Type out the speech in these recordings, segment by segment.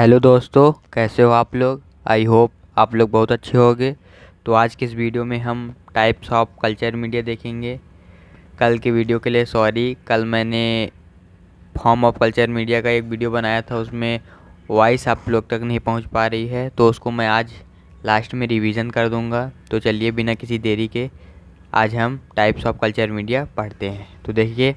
hello दोस्तों कैसे हो आप लोग आई होप आप लोग बहुत अच्छे होंगे तो आज के इस वीडियो में हम टाइप्स ऑफ कल्चर मीडिया देखेंगे कल के वीडियो के लिए सॉरी कल मैंने फॉर्म ऑफ कल्चर मीडिया का एक वीडियो बनाया था उसमें वॉइस आप लोग तक नहीं पहुंच पा रही है तो उसको मैं आज लास्ट में रिविज़न कर दूँगा तो चलिए बिना किसी देरी के आज हम टाइप्स ऑफ कल्चर मीडिया पढ़ते हैं तो देखिए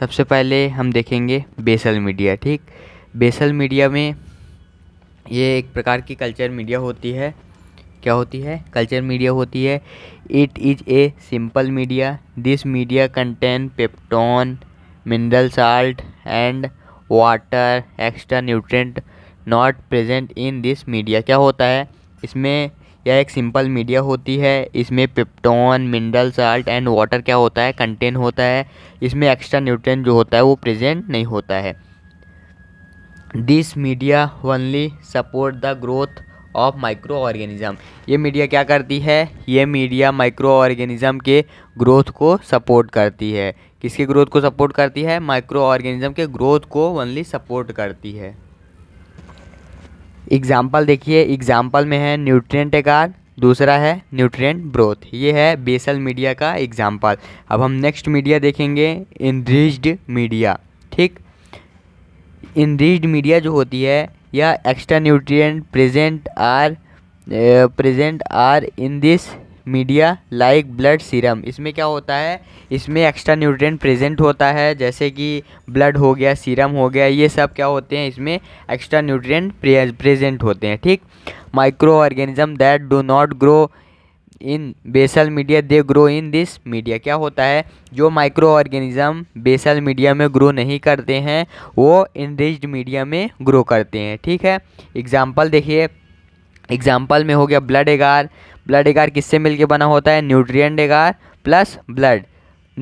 सबसे पहले हम देखेंगे बेसल मीडिया ठीक बेसल मीडिया में ये एक प्रकार की कल्चर मीडिया होती है क्या होती है कल्चर मीडिया होती है it is a simple media this media contain peptone mineral salt and water extra nutrient not present in this media क्या होता है इसमें यह एक सिंपल मीडिया होती है इसमें peptone mineral salt and water क्या होता है कंटेन होता है इसमें एक्स्ट्रा न्यूट्रेंट जो होता है वो प्रेजेंट नहीं होता है this media only support the growth of micro organism ये मीडिया क्या करती है ये मीडिया माइक्रो ऑर्गेनिज़म के ग्रोथ को सपोर्ट करती है किसके ग्रोथ को सपोर्ट करती है माइक्रो ऑर्गेनिज़म के ग्रोथ को ओनली सपोर्ट करती है एग्जाम्पल देखिए एग्जाम्पल में है न्यूट्रिएंट एगार दूसरा है न्यूट्रिएंट ब्रोथ ये है बेसल मीडिया का एग्जाम्पल अब हम नेक्स्ट मीडिया देखेंगे इनरिज्ड मीडिया ठीक इनरिच्ड मीडिया जो होती है या extra nutrient present are present are in this media like blood serum इसमें क्या होता है इसमें एक्स्ट्रा न्यूट्रिएंट प्रेजेंट होता है जैसे कि ब्लड हो गया सीरम हो गया ये सब क्या होते हैं इसमें एक्स्ट्रा न्यूट्रिएंट प्रेजेंट होते हैं ठीक micro organism that do not grow in basal media they grow in this media क्या होता है जो माइक्रो ऑर्गेनिज्म बेसल मीडिया में ग्रो नहीं करते हैं वो इनरिच्ड मीडिया में ग्रो करते हैं ठीक है एग्जाम्पल देखिए एग्जाम्पल में हो गया ब्लड एगार ब्लड एगार किससे मिलके बना होता है न्यूट्रिएंट एगार प्लस ब्लड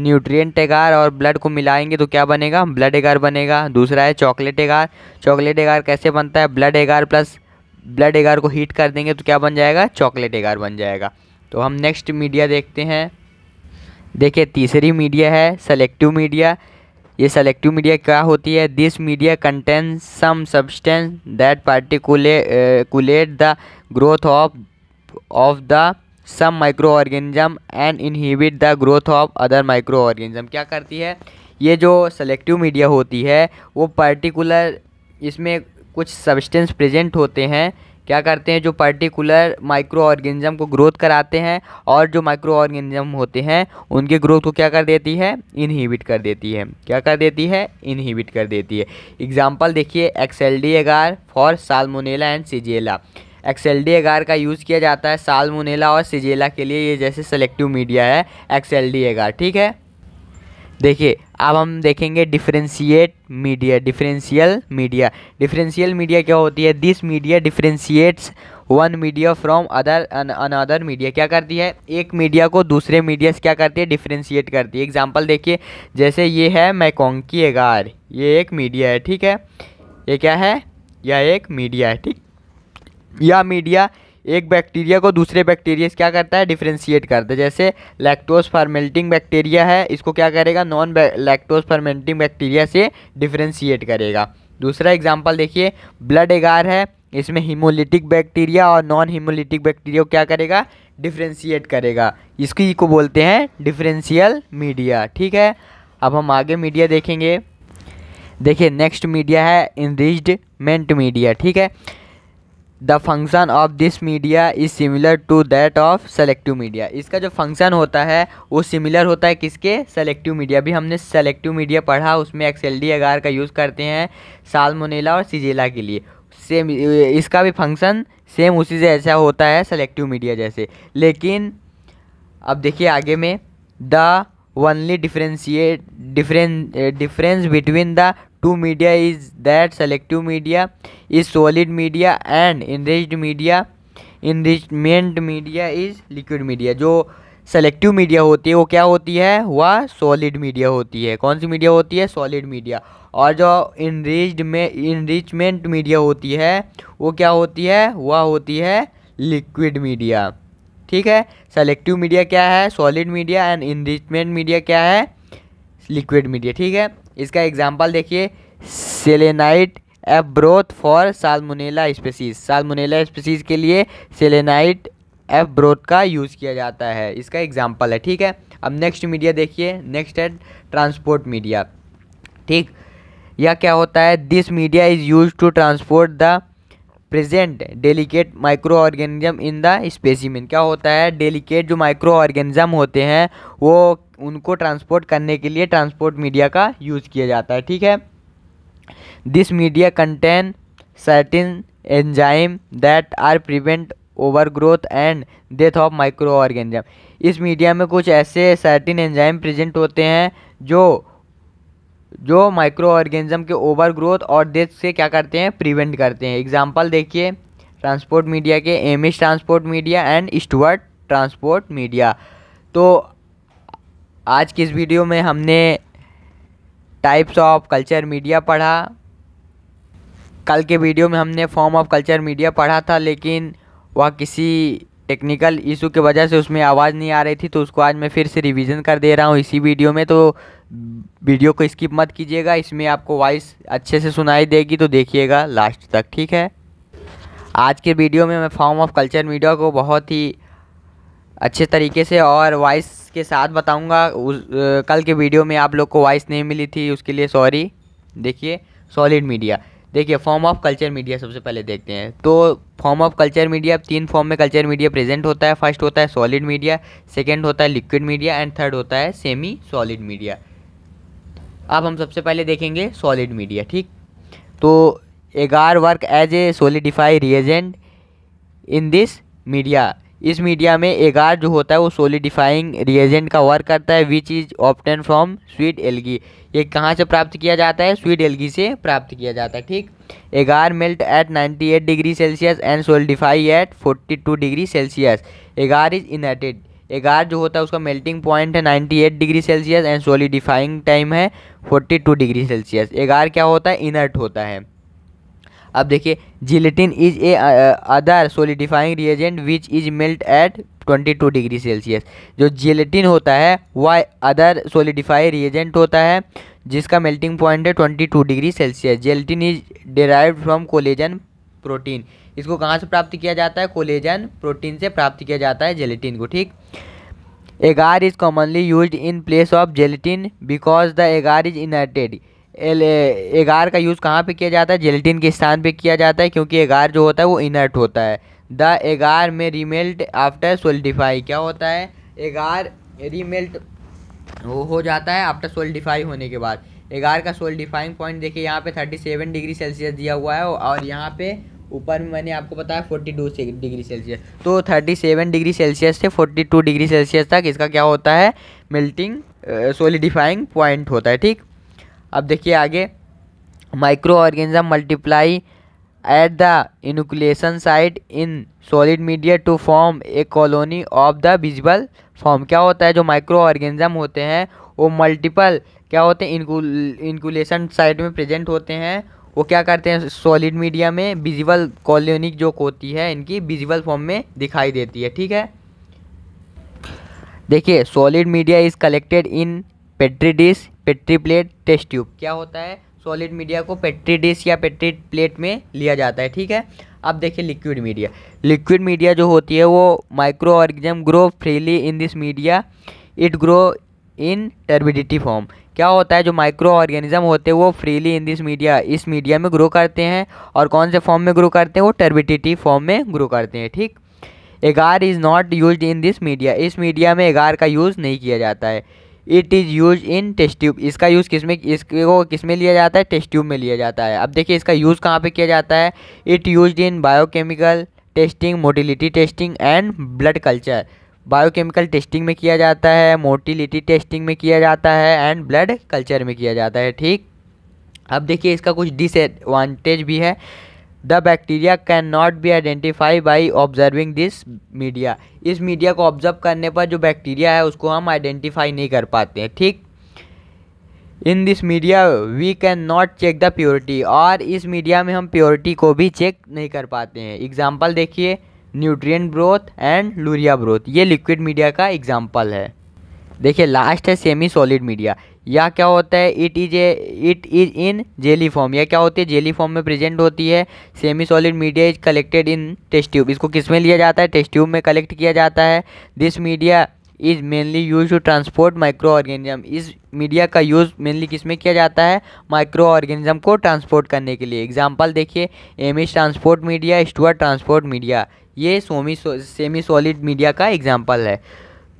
न्यूट्रिएंट एगार और ब्लड को मिलाएंगे तो क्या बनेगा ब्लड एगार बनेगा दूसरा है चॉकलेट एगार चॉकलेट एगार कैसे बनता है ब्लड एगार प्लस ब्लड एगार को हीट कर देंगे तो क्या बन जाएगा चॉकलेट एगार बन जाएगा तो हम नेक्स्ट मीडिया देखते हैं देखिए तीसरी मीडिया है सेलेक्टिव मीडिया ये सेलेक्टिव मीडिया क्या होती है this media contain some substance that particulate the growth of of the some micro organism and inhibit the growth of other micro organism क्या करती है ये जो सेलेक्टिव मीडिया होती है वो पर्टिकुलर इसमें कुछ सब्सटेंस प्रेजेंट होते हैं क्या करते हैं जो पर्टिकुलर माइक्रो ऑर्गेनिज्म को ग्रोथ कराते हैं और जो माइक्रो ऑर्गेनिज्म होते हैं उनके ग्रोथ को क्या कर देती है इनहिबिट कर देती है क्या कर देती है इनहिबिट कर देती है एग्जाम्पल देखिए XLD agar for salmonella and shigella XLD agar का यूज़ किया जाता है सालमोनेला और सिजेला के लिए ये जैसे सेलेक्टिव मीडिया है एक्सेल्डी एगार ठीक है देखिए अब हम देखेंगे differentiate media differential media differential media क्या होती है this media differentiates one media from other another media क्या करती है एक मीडिया को दूसरे मीडिया से क्या करती है डिफ्रेंशिएट करती है एग्जाम्पल देखिए जैसे ये है मैकोंकी एगार ये एक मीडिया है ठीक है ये क्या है यह एक मीडिया है ठीक यह मीडिया एक बैक्टीरिया को दूसरे बैक्टीरिया से क्या करता है डिफ्रेंशिएट करता है जैसे लैक्टोज फर्मेंटिंग बैक्टीरिया है इसको क्या करेगा नॉन लैक्टोज फर्मेंटिंग बैक्टीरिया से डिफ्रेंशिएट करेगा दूसरा एग्जाम्पल देखिए ब्लड एगार है इसमें हीमोलिटिक बैक्टीरिया और नॉन हीमोलिटिक बैक्टीरिया को क्या करेगा डिफ्रेंशिएट करेगा इसकी को बोलते हैं डिफ्रेंशियल मीडिया ठीक है अब हम आगे मीडिया देखेंगे देखिए नेक्स्ट मीडिया है इनरिज्ड मेंट मीडिया ठीक है the function of this media is similar to that of selective media इसका जो फंक्शन होता है वो सिमिलर होता है किसके सेलेक्टिव मीडिया भी हमने सेलेक्टिव मीडिया पढ़ा उसमें एक्सएल डी एगार का यूज़ करते हैं सालमोनेला और सिजेला के लिए सेम इसका भी फंक्शन सेम उसी से ऐसा होता है सेलेक्टिव मीडिया जैसे लेकिन अब देखिए आगे में the only differentiate difference difference between the two media is that selective media is solid media and enriched media enrichment media is liquid media जो सेलेक्टिव मीडिया होती है वो क्या होती है वह सॉलिड मीडिया होती है कौन सी मीडिया होती है सॉलिड मीडिया और जो इनरिच्ड में इनरिचमेंट मीडिया होती है वो क्या होती है वह होती है लिक्विड मीडिया ठीक है सेलेक्टिव मीडिया क्या है solid media and enrichment media क्या है लिक्विड मीडिया ठीक है इसका एग्जाम्पल देखिए selenite F broth for salmonella species salmonella species के लिए सेलेनाइट एफ ब्रोथ का यूज़ किया जाता है इसका एग्जाम्पल है ठीक है अब नेक्स्ट मीडिया देखिए नेक्स्ट है ट्रांसपोर्ट मीडिया ठीक यह क्या होता है this media is use to transport the present delicate micro organism in the specimen क्या होता है डेलिकेट जो माइक्रो ऑर्गेनिज्म होते हैं वो उनको ट्रांसपोर्ट करने के लिए ट्रांसपोर्ट मीडिया का यूज़ किया जाता है ठीक है this media contain certain enzyme that are prevent over growth and death of micro organism इस मीडिया में कुछ ऐसे सर्टिन एंजाइम प्रेजेंट होते हैं जो जो माइक्रो ऑर्गेनिज्म के ओवर ग्रोथ और डेथ से क्या करते हैं प्रिवेंट करते हैं एग्जाम्पल देखिए ट्रांसपोर्ट मीडिया के Amies transport media and Stuart transport media तो आज की इस वीडियो में हमने टाइप्स ऑफ कल्चर मीडिया पढ़ा कल के वीडियो में हमने फॉर्म ऑफ कल्चर मीडिया पढ़ा था लेकिन वह किसी टेक्निकल इशू के वजह से उसमें आवाज़ नहीं आ रही थी तो उसको आज मैं फिर से रिवीजन कर दे रहा हूँ इसी वीडियो में तो वीडियो को स्किप मत कीजिएगा इसमें आपको वॉइस अच्छे से सुनाई देगी तो देखिएगा लास्ट तक ठीक है आज के वीडियो में मैं फॉर्म ऑफ कल्चर मीडिया को बहुत ही अच्छे तरीके से और वॉइस के साथ बताऊँगा उस कल के वीडियो में आप लोग को वॉइस नहीं मिली थी उसके लिए सॉरी देखिए सॉलिड मीडिया देखिए फॉर्म ऑफ कल्चर मीडिया सबसे पहले देखते हैं तो फॉर्म ऑफ कल्चर मीडिया तीन फॉर्म में कल्चर मीडिया प्रेजेंट होता है फर्स्ट होता है सॉलिड मीडिया सेकेंड होता है लिक्विड मीडिया एंड थर्ड होता है सेमी सॉलिड मीडिया अब हम सबसे पहले देखेंगे सॉलिड मीडिया ठीक तो agar work as a solidify reagent in this media इस मीडिया में एगार जो होता है वो सोलिडिफाइंग रिएजेंट का वर्क करता है which is obtain from sweet algae ये कहाँ से प्राप्त किया जाता है स्वीट एलगी से प्राप्त किया जाता है ठीक agar melt at 98 degree Celsius and solidify at 42 degree Celsius agar is inerted agar जो होता है उसका मेल्टिंग पॉइंट है ninety degree Celsius and solidifying time है फोर्टी डिग्री सेल्सियस एगार क्या होता है इनर्ट होता है अब देखिए gelatin is a other solidifying reagent which is melt at 22 degree Celsius जो जिलेटिन होता है वह अदर सोलिडिफाई रिएजेंट होता है जिसका मेल्टिंग पॉइंट है 22 degree Celsius gelatin is derive from collagen protein इसको कहाँ से प्राप्त किया जाता है कोलेजन प्रोटीन से प्राप्त किया जाता है जेलेटिन को ठीक agar is commonly use in place of gelatin because the agar is inerted L agar का यूज़ कहाँ पे किया जाता है जेलेटिन के स्थान पे किया जाता है क्योंकि एगार जो होता है वो इनर्ट होता है द एगार में रीमेल्ट आफ्टर सोल्डिफाई क्या होता है एगार रिमेल्ट वो हो जाता है आफ्टर सोल्डिफाई होने के बाद एगार का सोल्डिफाइंग पॉइंट देखिए यहाँ पे थर्टी सेवन डिग्री सेल्सियस दिया हुआ है और यहाँ पे ऊपर में मैंने आपको बताया फोर्टी टू डिग्री सेल्सियस तो थर्टी सेवन डिग्री सेल्सियस से फोर्टी टू डिग्री सेल्सियस तक इसका क्या होता है मेल्टिंग सोलिडिफाइंग पॉइंट होता है ठीक अब देखिए आगे micro organism multiply at the inoculation site in solid media to form a colony of the visible form क्या होता है जो माइक्रो ऑर्गेनिज्म होते हैं वो मल्टीपल क्या होते हैं इनकुलेशन साइट में प्रेजेंट होते हैं वो क्या करते हैं सॉलिड मीडिया में विजिबल कॉलोनी जो होती है इनकी विजिबल फॉर्म में दिखाई देती है ठीक है देखिए solid media is collected in petri dish petri plate test tube क्या होता है सॉलिड मीडिया को पेट्री डिश या पेट्री प्लेट में लिया जाता है ठीक है अब देखिए लिक्विड मीडिया लिक्विड मीडिया जो होती है वो micro organism grow freely in this media it grow in turbidity form क्या होता है जो माइक्रो ऑर्गेनिज्म होते हैं वो फ्रीली इन दिस मीडिया इस मीडिया में ग्रो करते हैं और कौन से फॉर्म में ग्रो करते हैं वो टर्बिडिटी फॉर्म में ग्रो करते हैं ठीक agar is not use in this media इस मीडिया में एगार का यूज़ नहीं किया जाता है it is use in test tube इसका यूज़ किस में इसको किस में लिया जाता है टेस्ट ट्यूब में लिया जाता है अब देखिए इसका यूज़ कहाँ पे किया जाता है it use in biochemical testing motility testing and blood culture biochemical testing में किया जाता है मोटिलिटी टेस्टिंग में किया जाता है एंड ब्लड कल्चर में किया जाता है ठीक अब देखिए इसका कुछ डिसएडवांटेज भी है the bacteria can not be identify by observing this media इस मीडिया को ऑब्जर्व करने पर जो बैक्टीरिया है उसको हम आइडेंटिफाई नहीं कर पाते हैं ठीक in this media we can not check the purity और इस मीडिया में हम प्योरिटी को भी चेक नहीं कर पाते हैं एग्जाम्पल देखिए nutrient broth and Luria broth ये लिक्विड मीडिया का एग्जाम्पल है देखिए लास्ट है सेमी सॉलिड मीडिया या क्या होता है it is a it is in jelly form यह क्या होती है जेली फॉर्म में प्रेजेंट होती है semi solid media is collected in test tube इसको किस में लिया जाता है टेस्ट ट्यूब में कलेक्ट किया जाता है this media is mainly use to transport micro organism इस मीडिया का यूज़ मेनली किस में किया जाता है माइक्रो ऑर्गेनिज्म को ट्रांसपोर्ट करने के लिए एग्जाम्पल देखिए Amies transport media Stuart transport media ये सोमी सेमी सॉलिड मीडिया का एग्जाम्पल है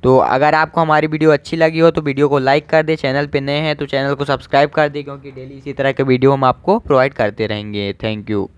तो अगर आपको हमारी वीडियो अच्छी लगी हो तो वीडियो को लाइक कर दे चैनल पे नए हैं तो चैनल को सब्सक्राइब कर दे क्योंकि डेली इसी तरह के वीडियो हम आपको प्रोवाइड करते रहेंगे थैंक यू